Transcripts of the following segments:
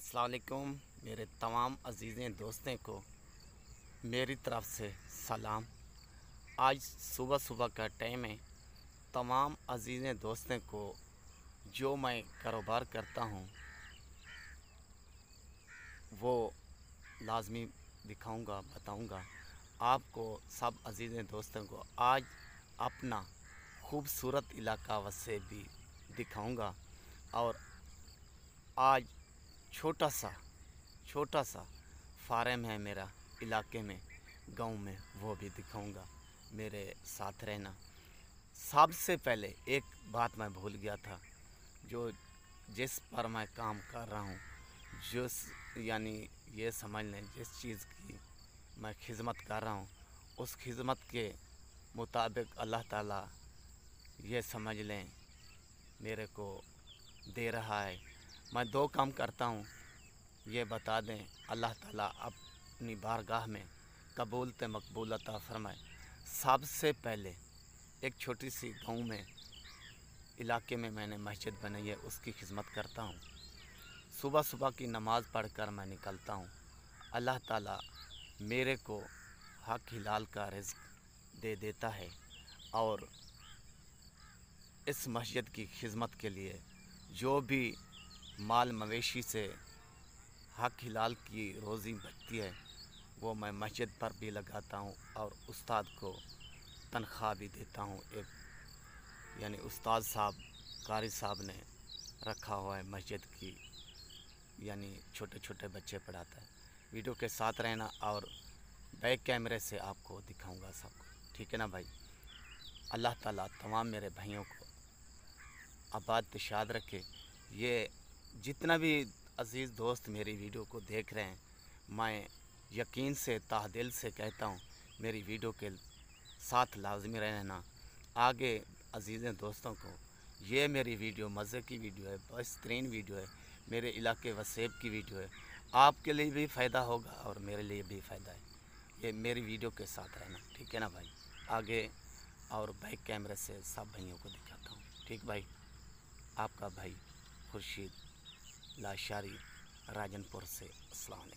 असलकुम मेरे तमाम अजीज़ दोस्तों को मेरी तरफ़ से सलाम आज सुबह सुबह का टाइम है तमाम अजीज़ दोस्तों को जो मैं कारोबार करता हूँ वो लाजमी दिखाऊंगा बताऊंगा आपको सब अज़ीज़ दोस्तों को आज अपना खूबसूरत इलाका वसे भी दिखाऊंगा और आज छोटा सा छोटा सा फार्म है मेरा इलाके में गांव में वो भी दिखाऊंगा मेरे साथ रहना सबसे पहले एक बात मैं भूल गया था जो जिस पर मैं काम कर रहा हूँ जो यानी ये समझ लें जिस चीज़ की मैं खिदमत कर रहा हूँ उस खिदमत के मुताबिक अल्लाह ताला ये समझ लें मेरे को दे रहा है मैं दो काम करता हूँ ये बता दें अल्लाह ताला अपनी बारगाह में कबूल त मकबूल अता फरमाए सबसे पहले एक छोटी सी गांव में इलाके में मैंने मस्जिद बनाई है उसकी खिदमत करता हूँ सुबह सुबह की नमाज़ पढ़कर मैं निकलता हूँ अल्लाह ताला मेरे को हक हिलाल का रिज्क दे देता है और इस मस्जिद की खिदमत के लिए जो भी माल मवेशी से हक हिलाल की रोज़ी बचती है वो मैं मस्जिद पर भी लगाता हूँ और उस्ताद को तनख्वाह भी देता हूँ एक यानी उस्ताद साहब कारी साहब ने रखा हुआ है मस्जिद की यानी छोटे छोटे बच्चे पढ़ाता है वीडियो के साथ रहना और बैक कैमरे से आपको दिखाऊंगा सबको ठीक है ना भाई अल्लाह ताला तमाम मेरे भाइयों को आबाद शाद रखे ये जितना भी अजीज़ दोस्त मेरी वीडियो को देख रहे हैं मैं यकीन से ताह दिल से कहता हूँ मेरी वीडियो के साथ लाजमी रहना आगे अजीज़ दोस्तों को ये मेरी वीडियो मज़े की वीडियो है बेहतरीन वीडियो है मेरे इलाके वसेब की वीडियो है आपके लिए भी फ़ायदा होगा और मेरे लिए भी फ़ायदा है ये मेरी वीडियो के साथ रहना ठीक है ना भाई आगे और बैक कैमरे से सब भाइयों को दिखाता हूँ ठीक भाई आपका भाई खुर्शीद लाशारी राजनपुर से अस्सलाम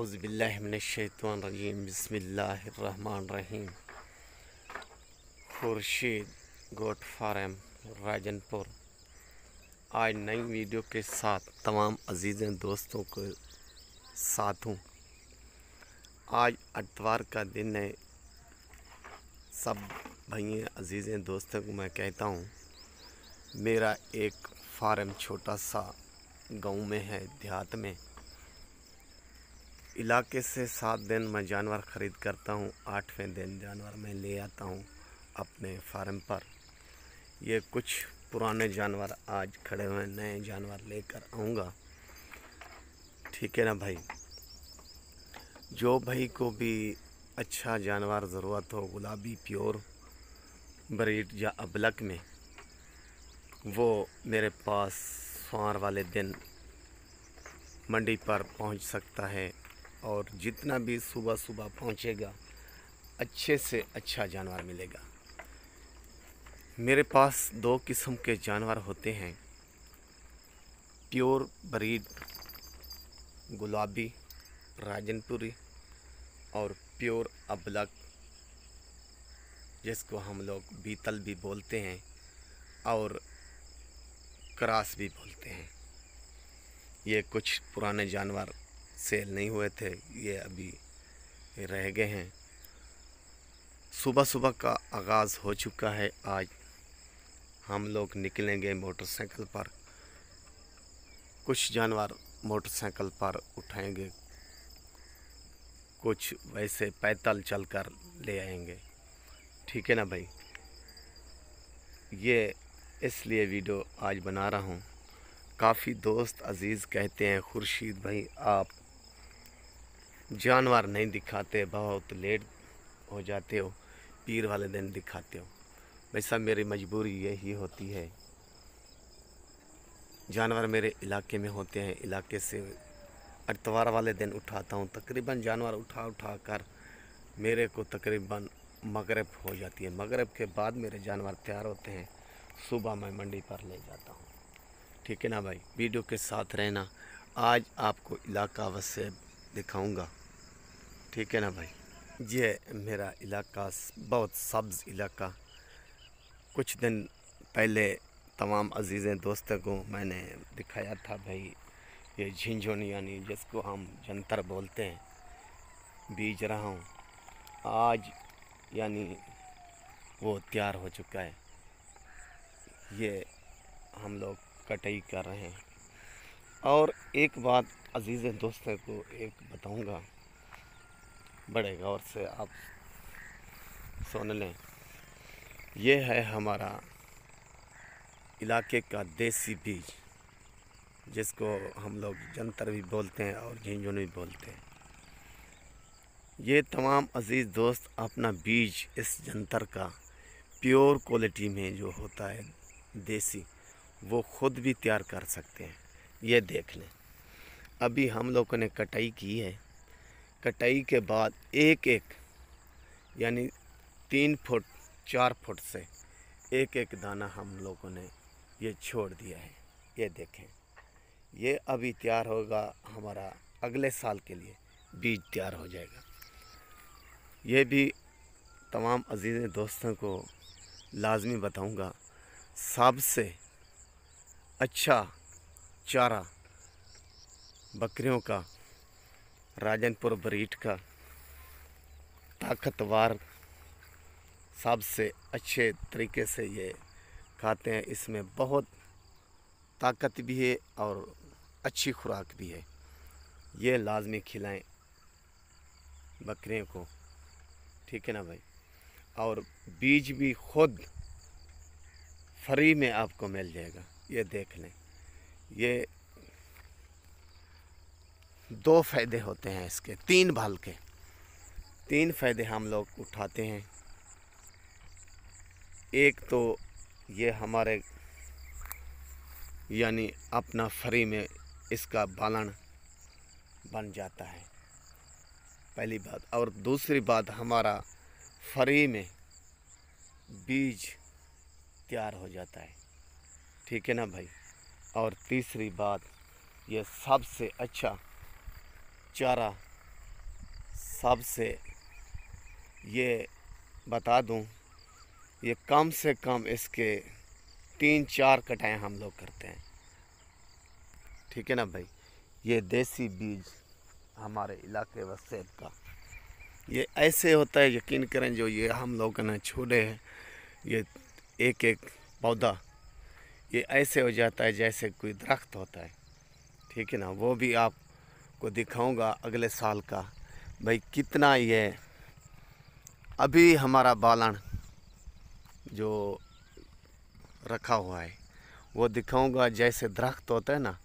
अज़बिल्लिनशैतरजीम बसमीम खुर्शीद गोट फारम राजनपुर आज नई वीडियो के साथ तमाम अजीज़ दोस्तों के साथ हूँ आज अतवार का दिन है सब भैया अजीज़ दोस्तों को मैं कहता हूँ मेरा एक फार्म छोटा सा गांव में है देहात में इलाके से सात दिन मैं जानवर ख़रीद करता हूँ आठवें दिन जानवर मैं ले आता हूँ अपने फार्म पर ये कुछ पुराने जानवर आज खड़े हुए नए जानवर लेकर आऊँगा ठीक है ना भाई जो भाई को भी अच्छा जानवर ज़रूरत हो गुलाबी प्योर ब्रीड या अबलक में वो मेरे पास सोमवार वाले दिन मंडी पर पहुंच सकता है और जितना भी सुबह सुबह पहुंचेगा अच्छे से अच्छा जानवर मिलेगा मेरे पास दो किस्म के जानवर होते हैं प्योर ब्रीड गुलाबी राजनपुरी और प्योर अबलक जिसको हम लोग बीतल भी बोलते हैं और क्रास भी बोलते हैं ये कुछ पुराने जानवर सेल नहीं हुए थे ये अभी रह गए हैं सुबह सुबह का आगाज़ हो चुका है आज हम लोग निकलेंगे मोटरसाइकिल पर कुछ जानवर मोटरसाइकिल पर उठाएंगे कुछ वैसे पैदल चलकर ले आएंगे ठीक है ना भाई ये इसलिए वीडियो आज बना रहा हूँ काफ़ी दोस्त अज़ीज़ कहते हैं खुर्शीद भाई आप जानवर नहीं दिखाते बहुत लेट हो जाते हो पीर वाले दिन दिखाते हो वैसा मेरी मजबूरी यही होती है जानवर मेरे इलाके में होते हैं इलाके से अतवार वाले दिन उठाता हूँ तकरीबन जानवर उठा उठा कर मेरे को तकरीबन मगरब हो जाती है मगरब के बाद मेरे जानवर तैयार होते हैं सुबह मैं मंडी पर ले जाता हूँ ठीक है ना भाई वीडियो के साथ रहना आज आपको इलाका अवश्य दिखाऊंगा ठीक है ना भाई ये मेरा इलाका बहुत सब्ज़ इलाका कुछ दिन पहले तमाम अजीज़ दोस्तों को मैंने दिखाया था भाई ये झिझुन यानी जिसको हम जंतर बोलते हैं बीज रहा हूँ आज यानी वो तैयार हो चुका है ये हम लोग कटाई कर रहे हैं और एक बात अजीज़ दोस्त को एक बताऊंगा बड़े गौर से आप सुन लें यह है हमारा इलाके का देसी बीज जिसको हम लोग जंतर भी बोलते हैं और झिझुन भी बोलते हैं ये तमाम अज़ीज़ दोस्त अपना बीज इस जंतर का प्योर क्वालिटी में जो होता है देसी वो खुद भी तैयार कर सकते हैं ये देख लें अभी हम लोगों ने कटाई की है कटाई के बाद एक एक यानी तीन फुट चार फुट से एक एक दाना हम लोगों ने ये छोड़ दिया है ये देखें ये अभी तैयार होगा हमारा अगले साल के लिए बीज तैयार हो जाएगा ये भी तमाम अजीज़ दोस्तों को लाजमी बताऊंगा सबसे अच्छा चारा बकरियों का राजनपुर ब्रीड का ताकतवर सबसे अच्छे तरीके से ये खाते हैं इसमें बहुत ताकत भी है और अच्छी खुराक भी है ये लाजमी खिलाएं बकरियों को ठीक है ना भाई और बीज भी खुद फ्री में आपको मिल जाएगा ये देख लें ये दो फ़ायदे होते हैं इसके तीन भाल के तीन फ़ायदे हम लोग उठाते हैं एक तो ये हमारे यानी अपना फ्री में इसका बालन बन जाता है पहली बात और दूसरी बात हमारा फ्री में बीज तैयार हो जाता है ठीक है ना भाई और तीसरी बात यह सबसे अच्छा चारा सबसे ये बता दूं ये कम से कम इसके तीन चार कटाएँ हम लोग करते हैं ठीक है ना भाई ये देसी बीज हमारे इलाके व सेब का ये ऐसे होता है यकीन करें जो ये हम लोग ना छोड़े हैं ये एक एक पौधा ये ऐसे हो जाता है जैसे कोई दरख्त होता है ठीक है ना वो भी आपको दिखाऊंगा अगले साल का भाई कितना ये अभी हमारा बालन जो रखा हुआ है वो दिखाऊंगा जैसे दरख्त होता है ना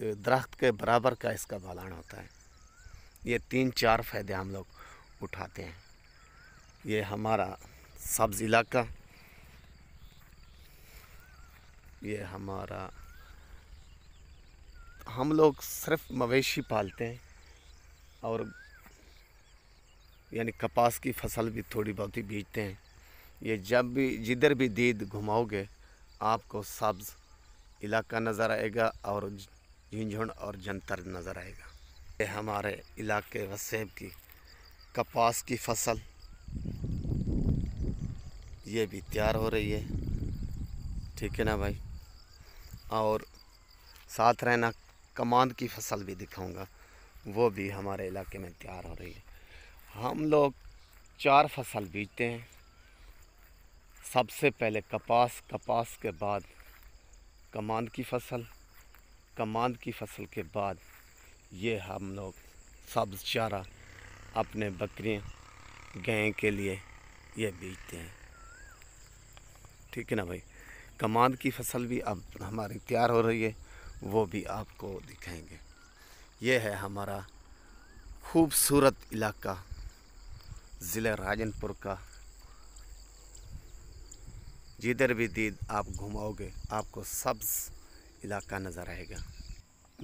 दरख्त के बराबर का इसका बालन होता है ये तीन चार फ़ायदे हम लोग उठाते हैं ये हमारा सब्ज़ इलाका ये हमारा हम लोग सिर्फ मवेशी पालते हैं और यानी कपास की फसल भी थोड़ी बहुत ही बीजते हैं ये जब भी जिधर भी दीद घुमाओगे आपको सब्ज़ इलाका नज़र आएगा और झिझुंड और जंतर नज़र आएगा ये हमारे इलाके वसेब की कपास की फसल ये भी तैयार हो रही है ठीक है ना भाई और साथ रहना कमांद की फसल भी दिखाऊंगा वो भी हमारे इलाके में तैयार हो रही है हम लोग चार फसल बीजते हैं सबसे पहले कपास कपास के बाद कमांद की फसल कमांद की फसल के बाद ये हम लोग सब्ज चारा अपने बकरियाँ गाय के लिए ये बीजते हैं ठीक है ना भाई कमाद की फसल भी अब हमारी तैयार हो रही है वो भी आपको दिखाएंगे ये है हमारा खूबसूरत इलाका ज़िले राजनपुर का जिधर भी दीद आप घुमाओगे आपको सब्ज इलाका नज़र आएगा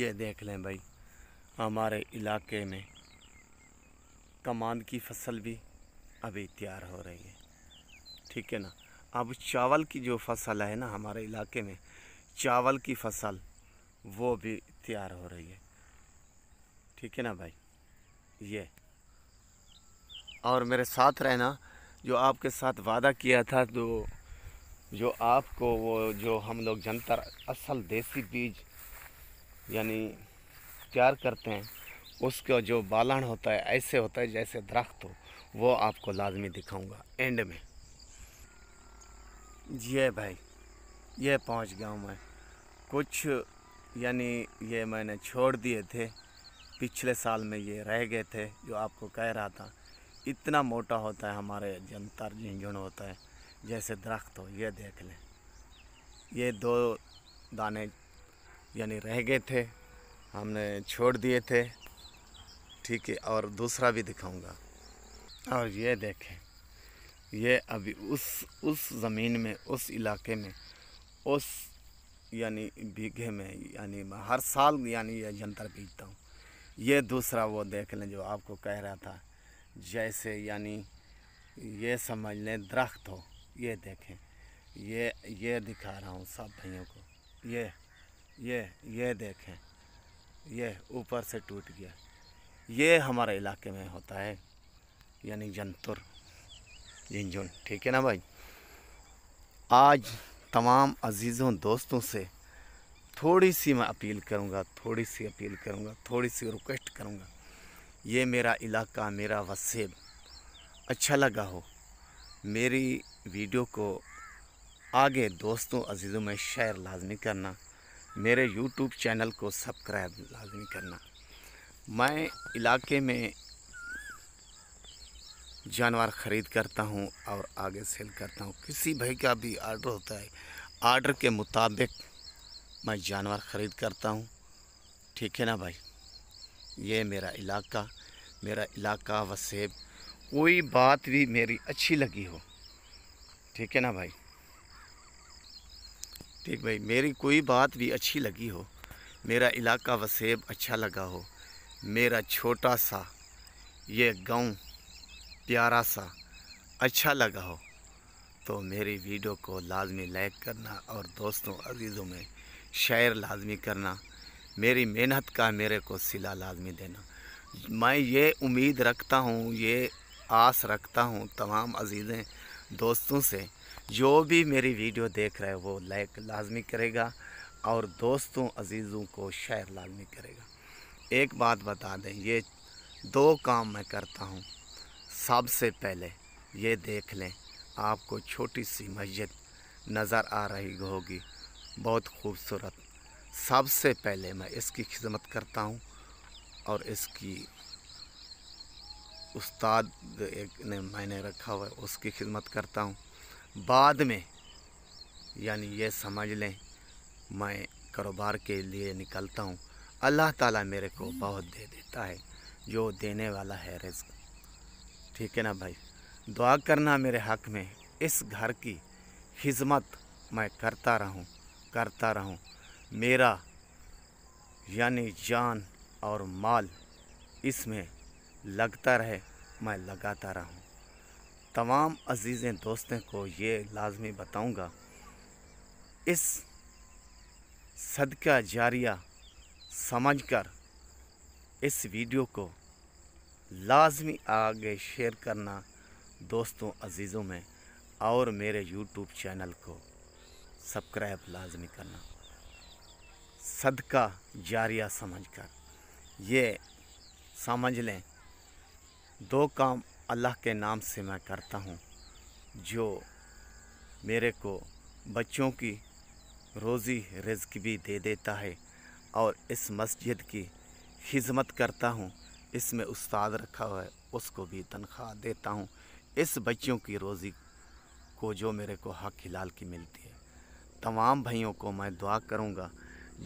ये देख लें भाई हमारे इलाके में कमांद की फसल भी अभी तैयार हो रही है ठीक है ना अब चावल की जो फसल है ना हमारे इलाके में चावल की फसल वो भी तैयार हो रही है ठीक है ना भाई ये और मेरे साथ रहना जो आपके साथ वादा किया था तो जो आपको वो जो हम लोग जंतर असल देसी बीज यानी तैयार करते हैं उसका जो बालन होता है ऐसे होता है जैसे दरख्त हो वो आपको लाजमी दिखाऊंगा एंड में ये भाई ये पहुंच गया हूँ मैं कुछ यानी ये मैंने छोड़ दिए थे पिछले साल में ये रह गए थे जो आपको कह रहा था इतना मोटा होता है हमारे जंतर झुंझुन होता है जैसे दरख्त हो ये देख लें ये दो दाने यानी रह गए थे हमने छोड़ दिए थे ठीक है और दूसरा भी दिखाऊंगा और ये देखें ये अभी उस उस ज़मीन में उस इलाके में उस यानी बीघे में यानी हर साल यानी ये जंतर बीजता हूँ ये दूसरा वो देख लें जो आपको कह रहा था जैसे यानी ये समझ लें दरख्त हो ये देखें ये ये दिखा रहा हूँ सब भाइयों को ये ये ये देखें ये ऊपर से टूट गया ये हमारे इलाके में होता है यानी जंतुर झुंझुन ठीक है ना भाई आज तमाम अजीज़ों दोस्तों से थोड़ी सी मैं अपील करूँगा थोड़ी सी अपील करूँगा थोड़ी सी रिक्वेस्ट करूँगा ये मेरा इलाका मेरा वसीब अच्छा लगा हो मेरी वीडियो को आगे दोस्तों अजीज़ों में शेयर लाजमी करना मेरे यूट्यूब चैनल को सब्सक्राइब लाजमी करना मैं इलाके में जानवर ख़रीद करता हूँ और आगे सेल करता हूँ किसी भाई का भी आर्डर होता है आर्डर के मुताबिक मैं जानवर ख़रीद करता हूँ ठीक है ना भाई ये मेरा इलाका मेरा इलाका वसेब कोई बात भी मेरी अच्छी लगी हो ठीक है ना भाई ठीक भाई मेरी कोई बात भी अच्छी लगी हो मेरा इलाका वसेब अच्छा लगा हो मेरा छोटा सा ये गांव प्यारा सा अच्छा लगा हो तो मेरी वीडियो को लाजमी लाइक करना और दोस्तों अजीज़ों में शेयर लाजमी करना मेरी मेहनत का मेरे को सिला लाजमी देना मैं ये उम्मीद रखता हूँ ये आस रखता हूँ तमाम अजीज़ें दोस्तों से जो भी मेरी वीडियो देख रहे वो लाइक लाजमी करेगा और दोस्तों अजीज़ों को शेयर लाजमी करेगा एक बात बता दें ये दो काम मैं करता हूँ सबसे पहले ये देख लें आपको छोटी सी मस्जिद नज़र आ रही होगी बहुत खूबसूरत सबसे पहले मैं इसकी खिदमत करता हूँ और इसकी उस्ताद एक ने मैंने रखा हुआ है उसकी खिदमत करता हूँ बाद में यानी ये समझ लें मैं कारोबार के लिए निकलता हूँ अल्लाह ताला मेरे को बहुत दे देता है जो देने वाला है रिज्क ठीक है ना भाई दुआ करना मेरे हक में इस घर की खिजमत मैं करता रहूं करता रहूं मेरा यानी जान और माल इसमें लगता रहे मैं लगाता रहूं तमाम अजीज़ दोस्तों को ये लाजमी बताऊंगा इस सदका जारिया समझकर इस वीडियो को लाजमी आगे शेयर करना दोस्तों अज़ीज़ों में और मेरे यूट्यूब चैनल को सब्सक्राइब लाजमी करना सदका जारिया समझकर ये समझ लें दो काम अल्लाह के नाम से मैं करता हूँ जो मेरे को बच्चों की रोज़ी रिज्क भी दे देता है और इस मस्जिद की खिदमत करता हूँ इसमें उस्ताद रखा हुआ है उसको भी तनख्वाह देता हूँ इस बच्चों की रोज़ी को जो मेरे को हक हिलाल की मिलती है तमाम भाइयों को मैं दुआ करूँगा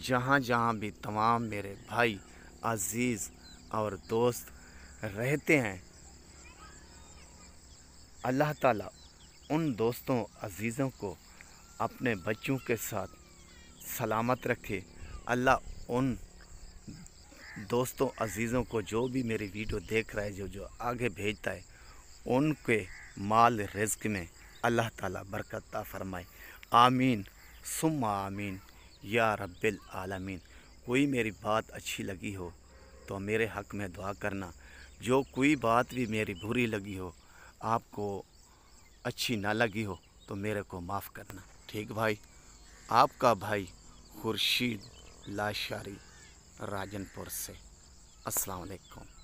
जहाँ जहाँ भी तमाम मेरे भाई अजीज़ और दोस्त रहते हैं अल्लाह ताला उन दोस्तों अजीज़ों को अपने बच्चों के साथ सलामत रखे अल्लाह उन दोस्तों अजीज़ों को जो भी मेरी वीडियो देख रहा है जो जो आगे भेजता है उनके माल रिज्क में अल्लाह ताला बरकत फरमाए आमीन सुम आमीन या रब्बिल आलमीन कोई मेरी बात अच्छी लगी हो तो मेरे हक में दुआ करना जो कोई बात भी मेरी बुरी लगी हो आपको अच्छी ना लगी हो तो मेरे को माफ़ करना ठीक भाई आपका भाई खुर्शीद लाशारी राजनपुर से अस्सलाम वालेकुम